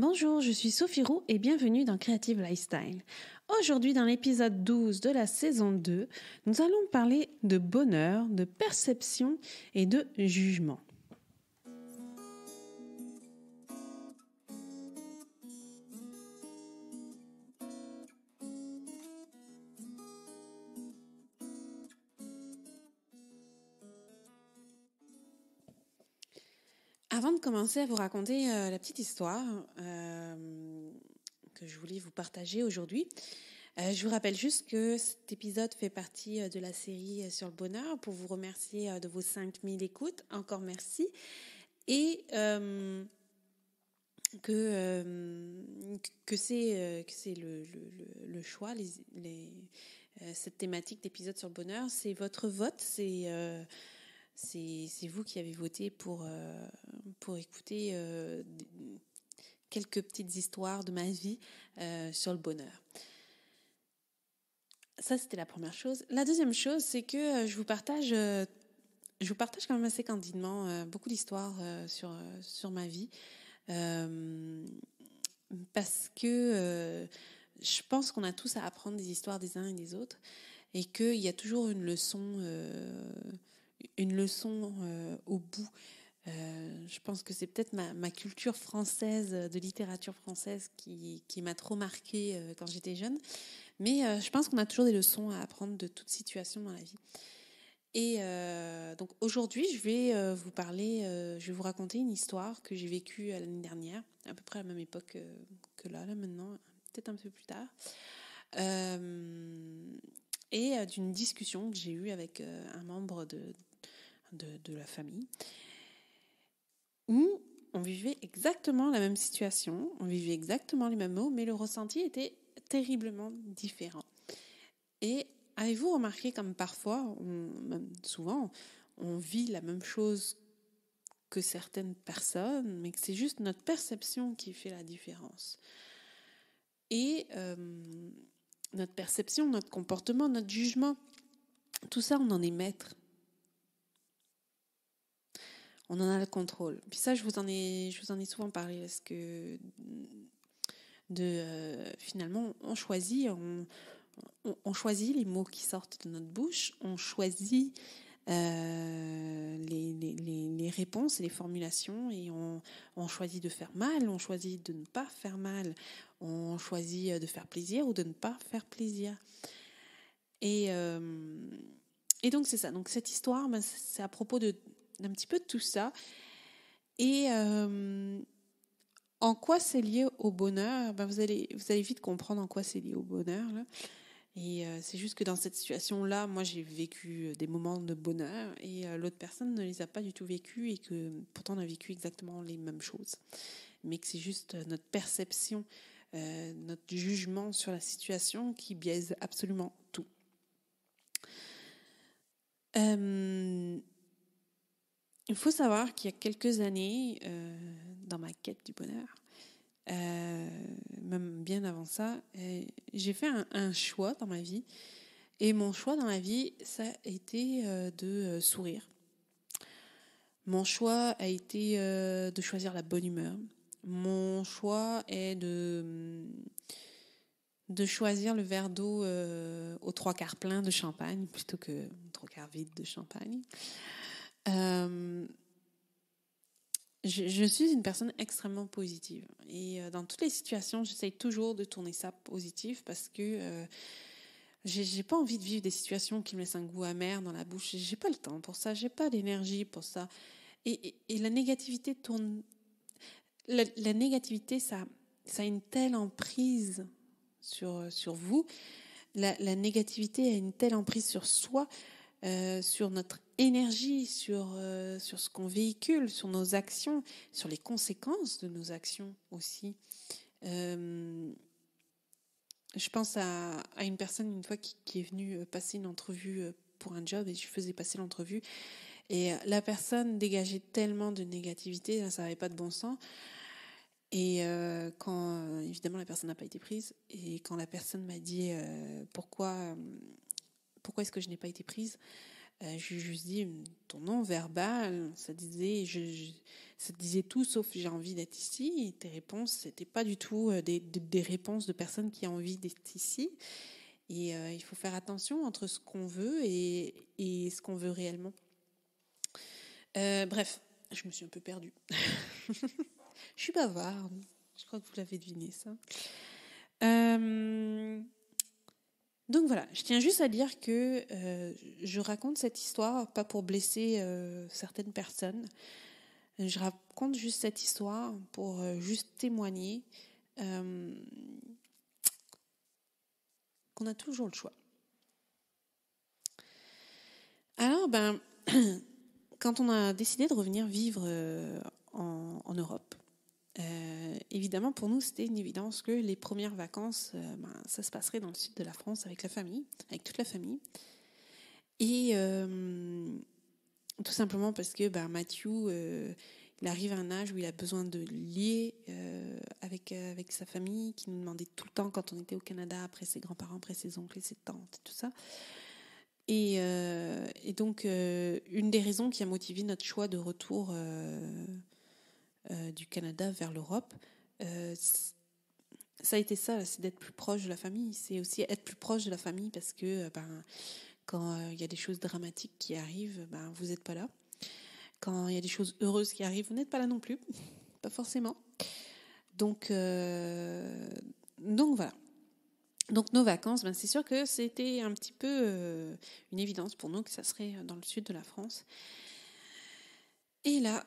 Bonjour, je suis Sophie Roux et bienvenue dans Creative Lifestyle. Aujourd'hui, dans l'épisode 12 de la saison 2, nous allons parler de bonheur, de perception et de jugement. commencer à vous raconter euh, la petite histoire euh, que je voulais vous partager aujourd'hui. Euh, je vous rappelle juste que cet épisode fait partie de la série sur le bonheur pour vous remercier de vos 5000 écoutes. Encore merci. Et que, que c'est le, le, le, choix, les, les, cette thématique d'épisode sur le bonheur, c'est votre vote, c'est c'est vous qui avez voté pour, euh, pour écouter euh, quelques petites histoires de ma vie euh, sur le bonheur. Ça, c'était la première chose. La deuxième chose, c'est que je vous partage, je vous partage quand même assez candidement beaucoup d'histoires sur, sur ma vie. parce que je pense qu'on a tous à apprendre des histoires des uns et des autres et qu'il y a toujours une leçon une leçon euh, au bout. Euh, je pense que c'est peut-être ma, culture française, euh, de littérature française, qui, qui m'a trop marquée quand j'étais jeune. Mais je pense qu'on a toujours des leçons à apprendre de toute situation dans la vie. Et donc aujourd'hui, je vais vous parler, je vais vous raconter une histoire que j'ai vécue l'année dernière, à peu près à la même époque que là, là maintenant, peut-être un peu plus tard. et d'une discussion que j'ai eue avec un membre de, de, la famille, où on vivait exactement la même situation, on vivait exactement les mêmes mots, mais le ressenti était terriblement différent. Et avez-vous remarqué comme parfois, même souvent, on vit la même chose que certaines personnes, mais que c'est juste notre perception qui fait la différence. Et euh, notre perception, notre comportement, notre jugement, tout ça, on en est maître on en a le contrôle. Puis ça, je vous en ai, je vous en ai souvent parlé parce que mm, de, euh, finalement, on choisit, on, on, choisit les mots qui sortent de notre bouche, on choisit euh, les, les, les, réponses les formulations et on, on, choisit de faire mal, on choisit de ne pas faire mal, on choisit euh, de faire plaisir ou de ne pas faire plaisir. Et, et donc c'est ça, donc cette histoire, ben, c'est à propos de un petit peu tout ça. Et euh, en quoi c'est lié au bonheur ben, vous, allez, vous allez vite comprendre en quoi c'est lié au bonheur. Et euh, c'est juste que dans cette situation-là, moi j'ai vécu euh, des moments de bonheur et l'autre personne ne les a pas du tout vécus et que pourtant on a vécu exactement les mêmes choses. Mais que c'est juste notre perception, notre jugement sur la situation qui biaise absolument tout. Il faut savoir qu'il y a quelques années, euh, dans ma quête du bonheur, euh, même bien avant ça, euh, j'ai fait un, choix dans ma vie. Et mon choix dans la vie, ça a été de sourire. Mon choix a été de choisir la bonne humeur. Mon choix est de, mm, de choisir le verre d'eau aux trois quarts plein de champagne plutôt que trois quarts vide de champagne. Euh, je, suis une personne extrêmement positive. Et euh, dans toutes les situations, j'essaye toujours de tourner ça positif parce que euh, j'ai pas envie de vivre des situations qui me laissent un goût amer dans la bouche. J'ai pas le temps pour ça, j'ai pas l'énergie pour ça. Et, la négativité tourne. La, négativité, ça, ça a une telle emprise sur, sur vous. La, négativité a une telle emprise sur soi, sur notre énergie, sur, euh, sur ce qu'on véhicule, sur nos actions, sur les conséquences de nos actions aussi. Euh, je pense à, une personne une fois qui, est venue euh, passer une entrevue pour un job et je faisais passer l'entrevue. Et la personne dégageait tellement de négativité, ça n'avait pas de bon sens. Et quand, évidemment, la personne n'a pas été prise, et quand la personne m'a dit pourquoi, pourquoi est-ce que je n'ai pas été prise, euh, je lui dis ton nom verbal, ça disait, je, ça disait tout sauf j'ai envie d'être ici. Et tes réponses, c'était pas du tout euh, des, réponses de personnes qui ont envie d'être ici. Et euh, il faut faire attention entre ce qu'on veut et, ce qu'on veut réellement. bref, je me suis un peu perdue. je suis bavarde. Je crois que vous l'avez deviné ça. Donc voilà, je tiens juste à dire que euh, je raconte cette histoire pas pour blesser euh, certaines personnes. Je raconte juste cette histoire pour euh, juste témoigner qu'on a toujours le choix. Alors ben, quand on a décidé de revenir vivre en Europe, euh, évidemment, pour nous, c'était une évidence que les premières vacances, euh, ben, ça se passerait dans le sud de la France avec la famille, avec toute la famille. Et euh, tout simplement parce que ben, Mathieu, il arrive à un âge où il a besoin de lier avec, avec sa famille, qui nous demandait tout le temps quand on était au Canada, après ses grands-parents, après ses oncles et ses tantes, et tout ça. Et, et donc, une des raisons qui a motivé notre choix de retour euh, du Canada vers l'Europe, euh, ça a été ça, c'est d'être plus proche de la famille. C'est aussi être plus proche de la famille parce que euh, ben, quand il y a des choses dramatiques qui arrivent, ben, vous n'êtes pas là. Quand il y a des choses heureuses qui arrivent, vous n'êtes pas là non plus. Pas forcément. Donc, donc voilà. Donc nos vacances, ben, c'est sûr que c'était un petit peu une évidence pour nous que ça serait dans le sud de la France. Et là,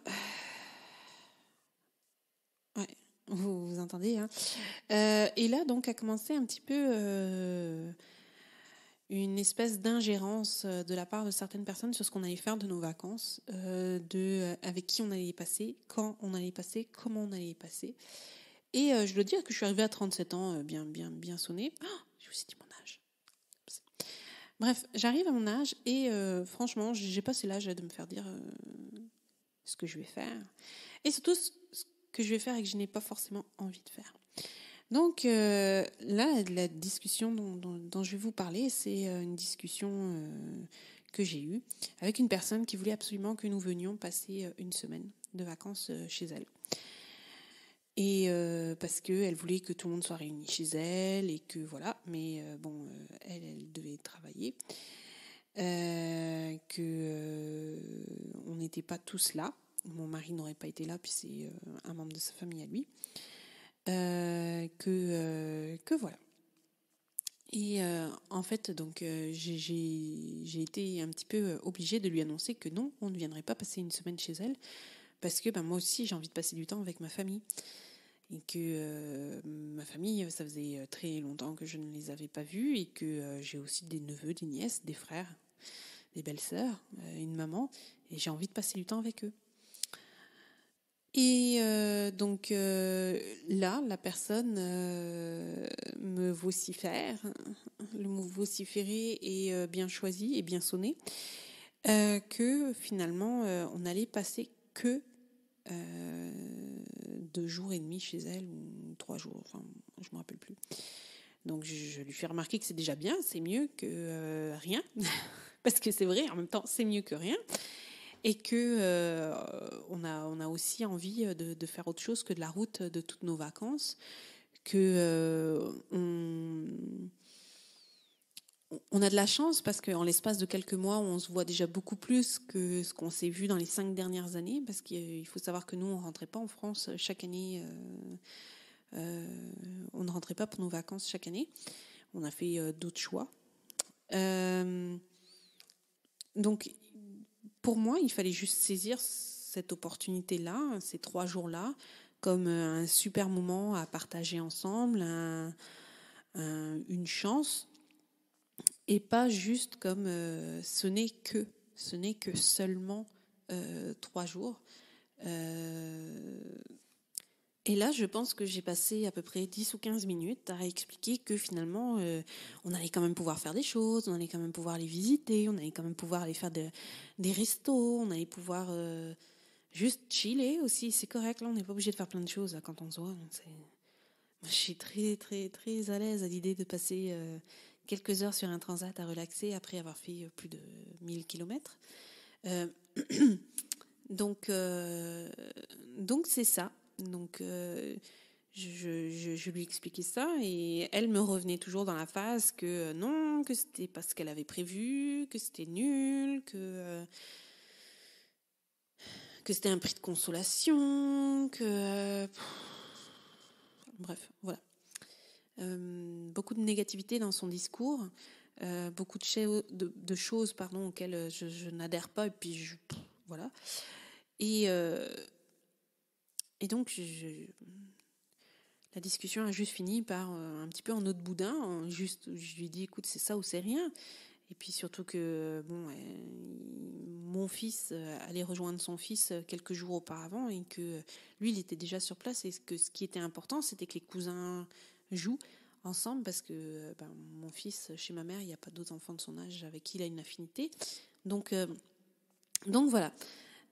vous, vous entendez. Hein euh, et là, donc, a commencé un petit peu euh, une espèce d'ingérence euh, de la part de certaines personnes sur ce qu'on allait faire de nos vacances, de avec qui on allait y passer, quand on allait y passer, comment on allait y passer. Et je dois dire que je suis arrivée à 37 ans, bien, bien, bien sonnée. Ah, je vous dit mon âge. Bref, j'arrive à mon âge et franchement, j'ai pas l'âge de me faire dire ce que je vais faire. Et surtout, ce que je vais faire et que je n'ai pas forcément envie de faire. Donc euh, là, la discussion dont, je vais vous parler, c'est euh, une discussion euh, que j'ai eue avec une personne qui voulait absolument que nous venions passer une semaine de vacances chez elle. Et parce qu'elle voulait que tout le monde soit réuni chez elle et que voilà, mais bon, elle, elle devait travailler, qu'on n'était pas tous là mon mari n'aurait pas été là, puis c'est euh, un membre de sa famille à lui, euh, que, euh, que voilà. Et en fait, donc j'ai été un petit peu obligée de lui annoncer que non, on ne viendrait pas passer une semaine chez elle, parce que ben, moi aussi j'ai envie de passer du temps avec ma famille. Et que ma famille, ça faisait très longtemps que je ne les avais pas vus, et que j'ai aussi des neveux, des nièces, des frères, des belles-sœurs, une maman, et j'ai envie de passer du temps avec eux. Et euh, donc euh, là, la personne euh, me vocifère. Le mot vociférer est bien choisi et bien sonné. que finalement, on allait passer que deux jours et demi chez elle, ou trois jours, je ne me rappelle plus. Donc je, lui fais remarquer que c'est déjà bien, c'est mieux que rien. Parce que c'est vrai, en même temps, c'est mieux que rien et que euh, on, a, on a aussi envie euh, de, faire autre chose que de la route euh, de toutes nos vacances, que on, a de la chance parce qu'en l'espace de quelques mois, on se voit déjà beaucoup plus que ce qu'on s'est vu dans les cinq dernières années, parce qu'il faut savoir que nous, on rentrait pas en France chaque année, on ne rentrait pas pour nos vacances chaque année, on a fait d'autres choix. donc pour moi, il fallait juste saisir cette opportunité-là, ces trois jours-là, comme euh, un super moment à partager ensemble, une chance, et pas juste comme euh, ce n'est que, ce n'est que seulement euh, trois jours. Et là, je pense que j'ai passé à peu près 10 ou 15 minutes à expliquer que finalement, euh, on allait quand même pouvoir faire des choses, on allait quand même pouvoir les visiter, on allait quand même pouvoir aller faire de, des restos, on allait pouvoir euh, juste chiller aussi. C'est correct, là, on n'est pas obligé de faire plein de choses quand on se voit. je suis très, très, très à l'aise à l'idée de passer euh, quelques heures sur un transat à relaxer après avoir fait plus de 1000 kilomètres. donc, donc c'est ça. Donc, euh, je, lui expliquais ça et elle me revenait toujours dans la phase que euh, non, que c'était pas ce qu'elle avait prévu, que c'était nul, que, euh, que c'était un prix de consolation, que. bref, voilà. beaucoup de négativité dans son discours, beaucoup de, choses pardon, auxquelles je, n'adhère pas et puis voilà. Et et donc, je, la discussion a juste fini par euh, un petit peu en autre boudin. juste, je lui dis, écoute, c'est ça ou c'est rien. Et puis surtout que bon, euh, mon fils euh, allait rejoindre son fils quelques jours auparavant et que lui, il était déjà sur place. Et que ce qui était important, c'était que les cousins jouent ensemble parce que ben, mon fils, chez ma mère, il n'y a pas d'autres enfants de son âge avec qui il a une affinité. Donc, donc voilà.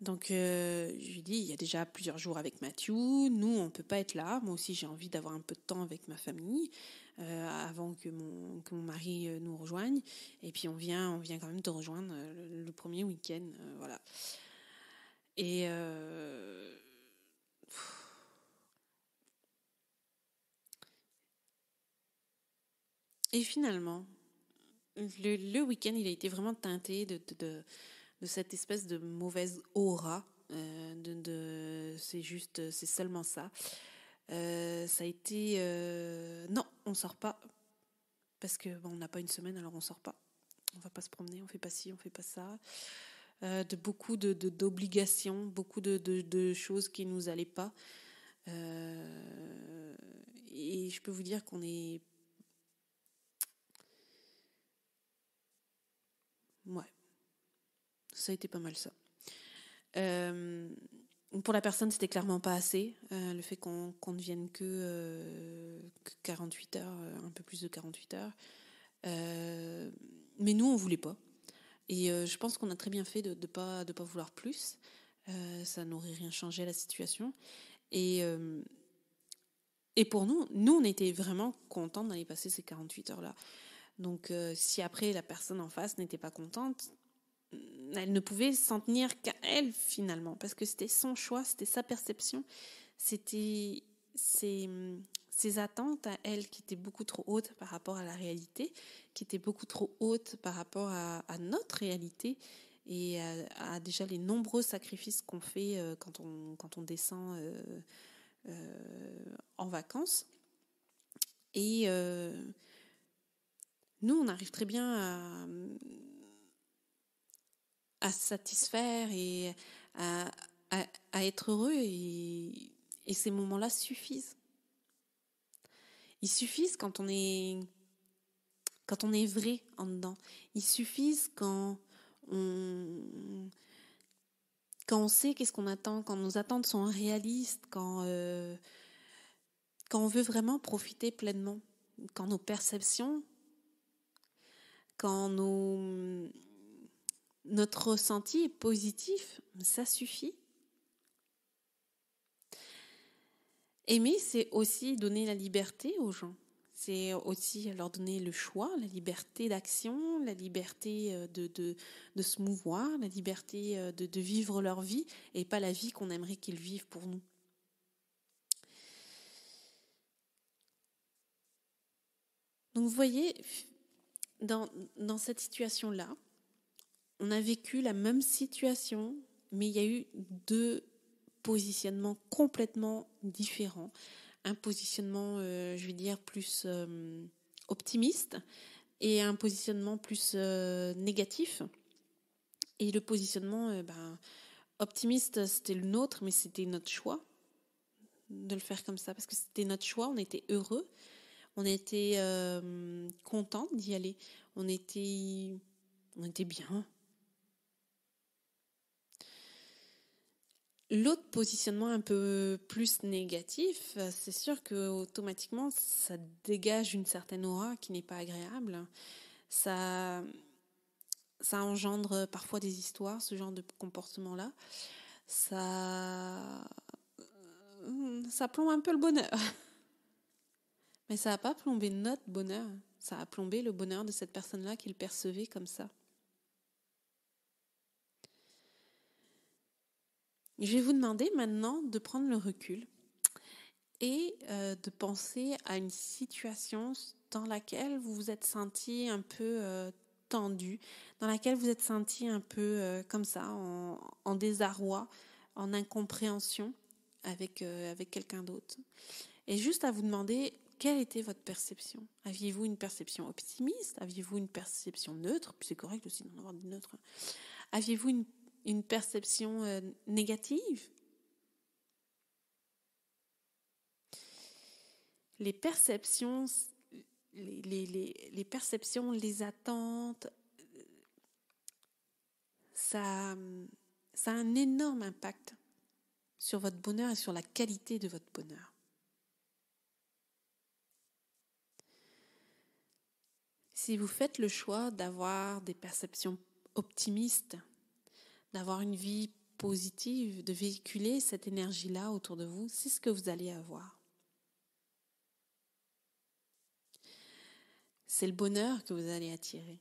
Donc euh, je lui dis, il y a déjà plusieurs jours avec Mathieu, nous on ne peut pas être là, moi aussi j'ai envie d'avoir un peu de temps avec ma famille euh, avant que mon, mari euh, nous rejoigne, et puis on vient, on vient quand même te rejoindre le, premier week-end, voilà. Et finalement, le, week-end il a été vraiment teinté de de cette espèce de mauvaise aura. Euh, de, c'est juste, c'est seulement ça. Euh, ça a été euh, non, on ne sort pas parce que on n'a pas une semaine, alors on ne sort pas. On va pas se promener, on fait pas ci, on fait pas ça. de beaucoup de d'obligations, beaucoup de, choses qui ne nous allaient pas. et je peux vous dire qu'on est ouais ça a été pas mal ça. Euh, pour la personne, c'était clairement pas assez. Euh, le fait qu'on ne vienne que, 48 euh, heures, un peu plus de 48 heures. mais nous, on voulait pas. Et je pense qu'on a très bien fait de ne pas, de pas vouloir plus. ça n'aurait rien changé à la situation. Et, et pour nous, nous, on était vraiment contents d'aller passer ces 48 heures-là. Donc, si après la personne en face n'était pas contente, elle ne pouvait s'en tenir qu'à elle finalement, parce que c'était son choix, c'était sa perception, c'était ses, attentes à elle qui étaient beaucoup trop hautes par rapport à la réalité, qui étaient beaucoup trop hautes par rapport à, notre réalité et à, déjà les nombreux sacrifices qu'on fait euh, quand, on, quand on descend euh, euh, en vacances. Et nous, on arrive très bien à, à se satisfaire et à, à, être heureux et, ces moments-là suffisent. Ils suffisent quand on est quand on est vrai en dedans. Ils suffisent quand on quand on sait qu'est-ce qu'on attend, quand nos attentes sont réalistes, quand euh, quand on veut vraiment profiter pleinement, quand nos perceptions, quand nos notre ressenti est positif, ça suffit. Aimer, c'est aussi donner la liberté aux gens. C'est aussi leur donner le choix, la liberté d'action, la liberté euh, de, se mouvoir, la liberté euh, de, vivre leur vie et pas la vie qu'on aimerait qu'ils vivent pour nous. Donc vous voyez, dans cette situation-là, on a vécu la même situation, mais il y a eu deux positionnements complètement différents. Un positionnement, euh, je vais dire, plus euh, optimiste et un positionnement plus euh, négatif. Et le positionnement ben, optimiste, c'était le nôtre, mais c'était notre choix de le faire comme ça, parce que c'était notre choix, on était heureux, on était content d'y aller, on était, on était bien, L'autre positionnement un peu plus négatif, c'est sûr que automatiquement ça dégage une certaine aura qui n'est pas agréable. Ça, ça engendre parfois des histoires, ce genre de comportement-là. Ça, ça plombe un peu le bonheur. Mais ça n'a pas plombé notre bonheur. Ça a plombé le bonheur de cette personne-là qu'il percevait comme ça. Je vais vous demander maintenant de prendre le recul et euh, de penser à une situation dans laquelle vous vous êtes senti un peu euh, tendu, dans laquelle vous êtes senti un peu euh, comme ça, en, désarroi, en incompréhension avec, avec quelqu'un d'autre. Et juste à vous demander quelle était votre perception Aviez-vous une perception optimiste Aviez-vous une perception neutre Puis c'est correct aussi d'en avoir des neutres. Aviez-vous une une perception euh, négative. Les perceptions, les, perceptions, les attentes, ça, ça a un énorme impact sur votre bonheur et sur la qualité de votre bonheur. Si vous faites le choix d'avoir des perceptions optimistes, d'avoir une vie positive, de véhiculer cette énergie-là autour de vous, c'est ce que vous allez avoir. C'est le bonheur que vous allez attirer.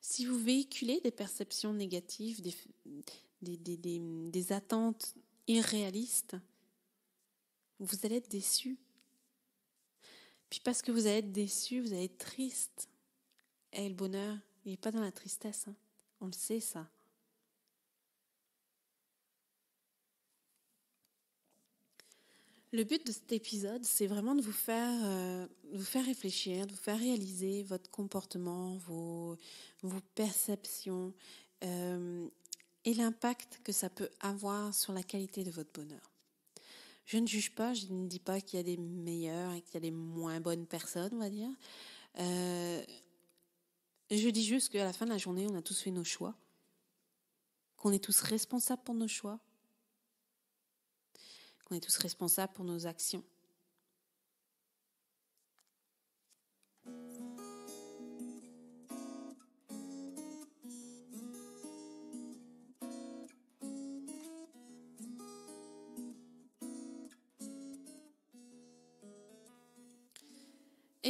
Si vous véhiculez des perceptions négatives, des, attentes irréalistes, vous allez être déçu. Puis parce que vous allez être déçu, vous allez être triste. Et eh, le bonheur, il n'est pas dans la tristesse. Hein. On le sait ça. Le but de cet épisode, c'est vraiment de vous faire, euh, vous faire réfléchir, de vous faire réaliser votre comportement, vos, perceptions euh, et l'impact que ça peut avoir sur la qualité de votre bonheur. Je ne juge pas, je ne dis pas qu'il y a des meilleures et qu'il y a des moins bonnes personnes, on va dire. Euh, je dis juste qu'à la fin de la journée, on a tous fait nos choix, qu'on est tous responsables pour nos choix, qu'on est tous responsables pour nos actions.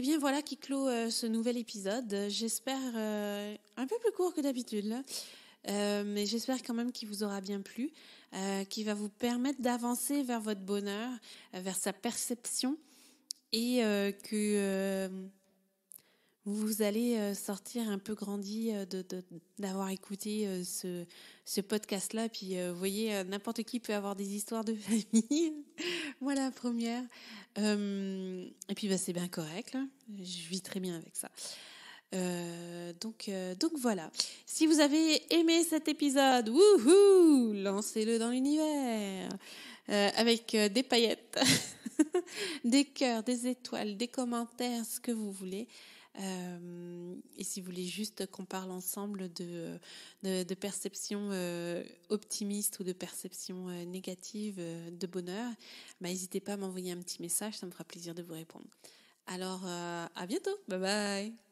bien voilà qui clôt euh, ce nouvel épisode. J'espère euh, un peu plus court que d'habitude, euh, mais j'espère quand même qu'il vous aura bien plu, qu'il va vous permettre d'avancer vers votre bonheur, vers sa perception, et que vous allez euh, sortir un peu grandi euh, d'avoir de, d'avoir écouté euh, ce, ce podcast-là. Puis, vous voyez, n'importe qui peut avoir des histoires de famille. Moi, la première. et puis, bah, c'est bien correct. Je vis très bien avec ça. donc, donc voilà. Si vous avez aimé cet épisode, wouhou, lancez-le dans l'univers avec des paillettes, des cœurs, des étoiles, des commentaires, ce que vous voulez. Euh, et si vous voulez juste qu'on parle ensemble de, de, de perception euh, optimiste ou de perception euh, négatives négative de bonheur, bah, n'hésitez pas à m'envoyer un petit message, ça me fera plaisir de vous répondre. Alors, à bientôt, bye bye